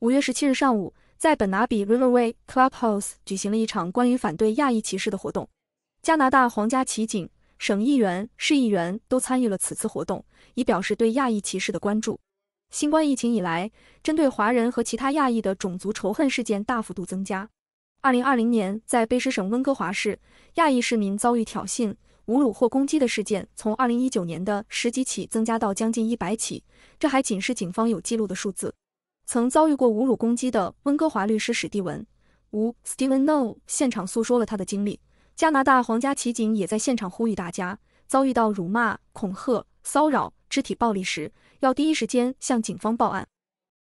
五月十七日上午，在本拿比 Riverway Clubhouse 举行了一场关于反对亚裔歧视的活动。加拿大皇家骑警、省议员、市议员都参与了此次活动，以表示对亚裔歧视的关注。新冠疫情以来，针对华人和其他亚裔的种族仇恨事件大幅度增加。二零二零年，在卑诗省温哥华市，亚裔市民遭遇挑衅、侮辱或攻击的事件，从二零一九年的十几起增加到将近一百起，这还仅是警方有记录的数字。曾遭遇过侮辱攻击的温哥华律师史蒂文·吴 （Steven Know） 现场诉说了他的经历。加拿大皇家骑警也在现场呼吁大家，遭遇到辱骂、恐吓、骚扰、肢体暴力时，要第一时间向警方报案。